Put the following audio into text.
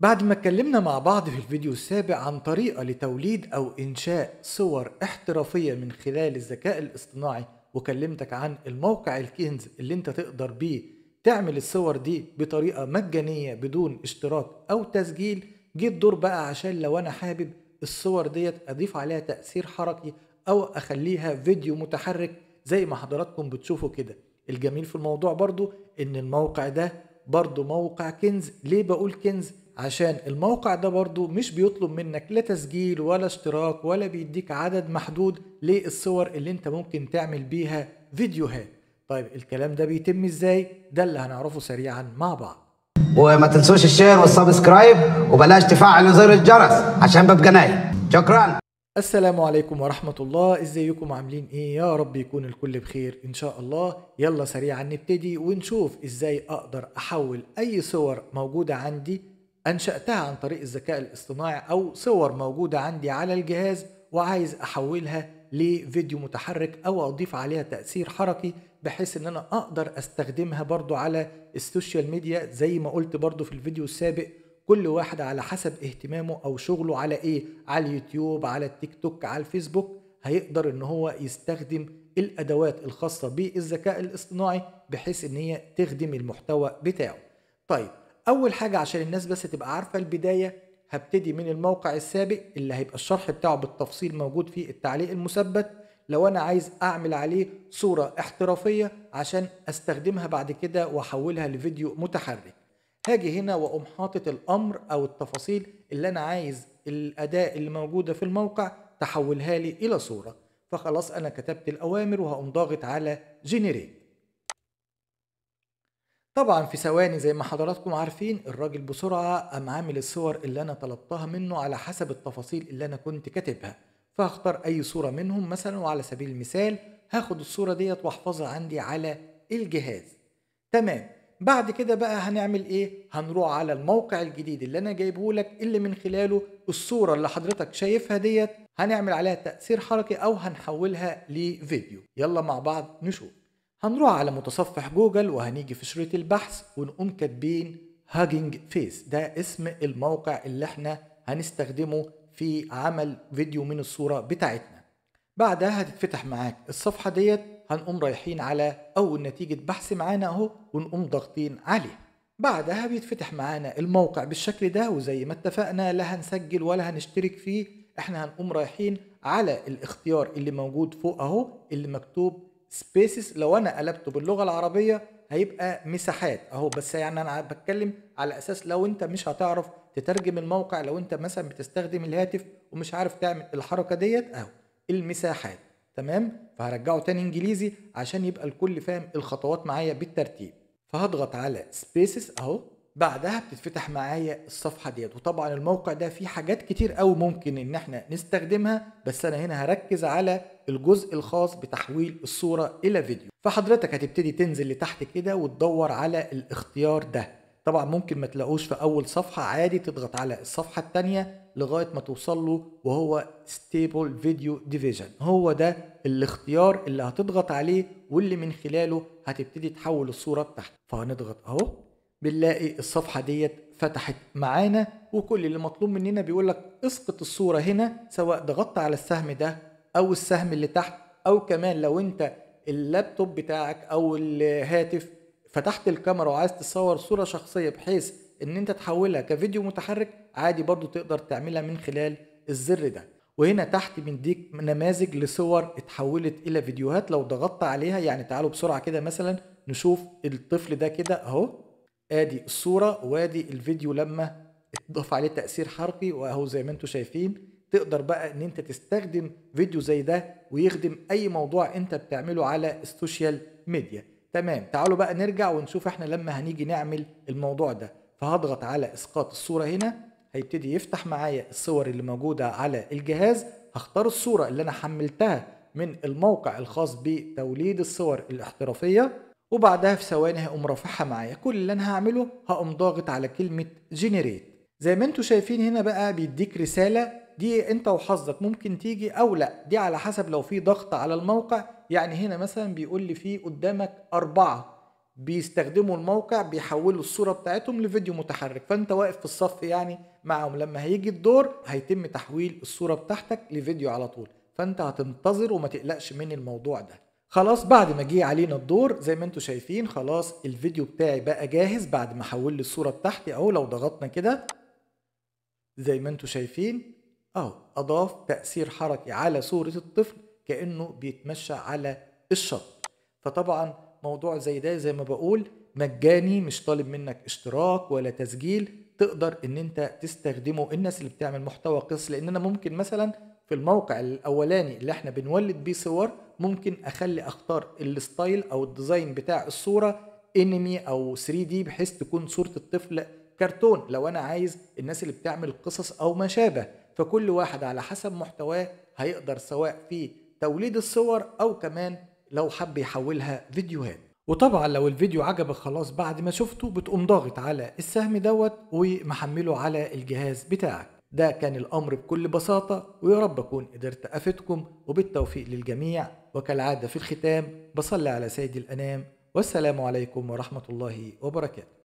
بعد ما اتكلمنا مع بعض في الفيديو السابق عن طريقة لتوليد أو إنشاء صور احترافية من خلال الذكاء الاصطناعي وكلمتك عن الموقع الكنز اللي انت تقدر بيه تعمل الصور دي بطريقة مجانية بدون اشتراك أو تسجيل جه الدور بقى عشان لو أنا حابب الصور ديت أضيف عليها تأثير حركي أو أخليها فيديو متحرك زي ما حضراتكم بتشوفوا كده الجميل في الموضوع برضو إن الموقع ده برضو موقع كنز ليه بقول كنز عشان الموقع ده برضو مش بيطلب منك لا تسجيل ولا اشتراك ولا بيديك عدد محدود للصور اللي انت ممكن تعمل بيها فيديوهات طيب الكلام ده بيتم ازاي ده اللي هنعرفه سريعا مع بعض وما تنسوش الشير والسبسكرايب وبلاش تفعلوا زر الجرس عشان ببقى نايم شكرا السلام عليكم ورحمة الله ازيكم عاملين ايه يا رب يكون الكل بخير ان شاء الله يلا سريعا نبتدي ونشوف ازاي اقدر احول اي صور موجودة عندي انشأتها عن طريق الذكاء الاصطناعي او صور موجودة عندي على الجهاز وعايز احولها لفيديو متحرك او اضيف عليها تأثير حركي بحيث ان انا اقدر استخدمها برضو على السوشيال ميديا زي ما قلت برضو في الفيديو السابق كل واحد على حسب اهتمامه او شغله على ايه على اليوتيوب على التيك توك على الفيسبوك هيقدر ان هو يستخدم الادوات الخاصه بالذكاء الاصطناعي بحيث ان هي تخدم المحتوى بتاعه طيب اول حاجه عشان الناس بس تبقى عارفه البدايه هبتدي من الموقع السابق اللي هيبقى الشرح بتاعه بالتفصيل موجود في التعليق المثبت لو انا عايز اعمل عليه صوره احترافيه عشان استخدمها بعد كده واحولها لفيديو متحرك هاجي هنا واقوم حاطط الامر او التفاصيل اللي انا عايز الاداة اللي موجودة في الموقع تحولها لي الى صورة فخلاص انا كتبت الاوامر وهقوم ضاغط على جنريت طبعا في ثواني زي ما حضراتكم عارفين الراجل بسرعة قام عامل الصور اللي انا طلبتها منه على حسب التفاصيل اللي انا كنت كاتبها فهختار اي صورة منهم مثلا وعلى سبيل المثال هاخد الصورة ديت واحفظها عندي على الجهاز تمام بعد كده بقى هنعمل ايه هنروح على الموقع الجديد اللي انا جايبه لك اللي من خلاله الصوره اللي حضرتك شايفها ديت هنعمل عليها تاثير حركي او هنحولها لفيديو يلا مع بعض نشوف هنروح على متصفح جوجل وهنيجي في شريط البحث ونقوم كاتبين هاجينج فيس ده اسم الموقع اللي احنا هنستخدمه في عمل فيديو من الصوره بتاعتنا بعدها هتتفتح معاك الصفحه ديت هنقوم رايحين على أول نتيجة بحث معانا أهو ونقوم ضاغطين عليها بعدها بيتفتح معانا الموقع بالشكل ده وزي ما اتفقنا لا هنسجل ولا هنشترك فيه احنا هنقوم رايحين على الاختيار اللي موجود فوق اهو اللي مكتوب سبيسز لو انا قلبته باللغه العربيه هيبقى مساحات اهو بس يعني انا بتكلم على اساس لو انت مش هتعرف تترجم الموقع لو انت مثلا بتستخدم الهاتف ومش عارف تعمل الحركه ديت اهو المساحات تمام فهرجعه تاني انجليزي عشان يبقى الكل فاهم الخطوات معايا بالترتيب فهضغط على سبيسز اهو بعدها بتتفتح معايا الصفحه ديت وطبعا الموقع ده فيه حاجات كتير قوي ممكن ان احنا نستخدمها بس انا هنا هركز على الجزء الخاص بتحويل الصوره الى فيديو فحضرتك هتبتدي تنزل لتحت كده وتدور على الاختيار ده طبعا ممكن ما تلاقوش في اول صفحه عادي تضغط على الصفحه الثانيه لغايه ما توصل له وهو ستيبل فيديو ديفيجن هو ده الاختيار اللي هتضغط عليه واللي من خلاله هتبتدي تحول الصوره تحت فهنضغط اهو بنلاقي الصفحه ديت فتحت معانا وكل اللي مطلوب مننا بيقول لك اسقط الصوره هنا سواء ضغطت على السهم ده او السهم اللي تحت او كمان لو انت اللابتوب بتاعك او الهاتف فتحت الكاميرا وعايز تصور صوره شخصيه بحيث ان انت تحولها كفيديو متحرك عادي برضو تقدر تعملها من خلال الزر ده وهنا تحت بنديك نماذج لصور اتحولت الى فيديوهات لو ضغطت عليها يعني تعالوا بسرعه كده مثلا نشوف الطفل ده كده اهو ادي الصوره وادي الفيديو لما اتضاف عليه تاثير حركي واهو زي ما انتم شايفين تقدر بقى ان انت تستخدم فيديو زي ده ويخدم اي موضوع انت بتعمله على السوشيال ميديا تمام تعالوا بقى نرجع ونشوف احنا لما هنيجي نعمل الموضوع ده فهضغط على اسقاط الصوره هنا هيبتدي يفتح معايا الصور اللي موجوده على الجهاز هختار الصوره اللي انا حملتها من الموقع الخاص بتوليد الصور الاحترافيه وبعدها في ثواني هقوم رافعها معايا كل اللي انا هعمله هقوم ضاغط على كلمه جنريت زي ما انتوا شايفين هنا بقى بيديك رسالة دي انت وحظك ممكن تيجي او لا دي على حسب لو في ضغط على الموقع يعني هنا مثلا بيقول لي في قدامك أربعة بيستخدموا الموقع بيحولوا الصورة بتاعتهم لفيديو متحرك فانت واقف في الصف يعني معهم لما هيجي الدور هيتم تحويل الصورة بتاعتك لفيديو على طول فانت هتنتظر وما تقلقش من الموضوع ده خلاص بعد ما جه علينا الدور زي ما انتم شايفين خلاص الفيديو بتاعي بقى جاهز بعد ما حول لي الصوره بتاعتي اهو لو ضغطنا كده زي ما انتم شايفين اهو اضاف تأثير حركي على صورة الطفل كأنه بيتمشى على الشط فطبعا موضوع زي ده زي ما بقول مجاني مش طالب منك اشتراك ولا تسجيل تقدر ان انت تستخدمه الناس اللي بتعمل محتوى قص لان انا ممكن مثلا في الموقع الاولاني اللي احنا بنولد بيه صور ممكن اخلي اختار الستايل او الديزاين بتاع الصوره انمي او 3 دي بحيث تكون صوره الطفل كرتون لو انا عايز الناس اللي بتعمل قصص او ما شابه فكل واحد على حسب محتواه هيقدر سواء في توليد الصور او كمان لو حب يحولها فيديوهات وطبعا لو الفيديو عجبك خلاص بعد ما شفته بتقوم ضاغط على السهم دوت ومحمله على الجهاز بتاعك ده كان الأمر بكل بساطة ويا رب أكون قدرت أفيدكم وبالتوفيق للجميع وكالعادة في الختام بصلي على سيد الأنام والسلام عليكم ورحمة الله وبركاته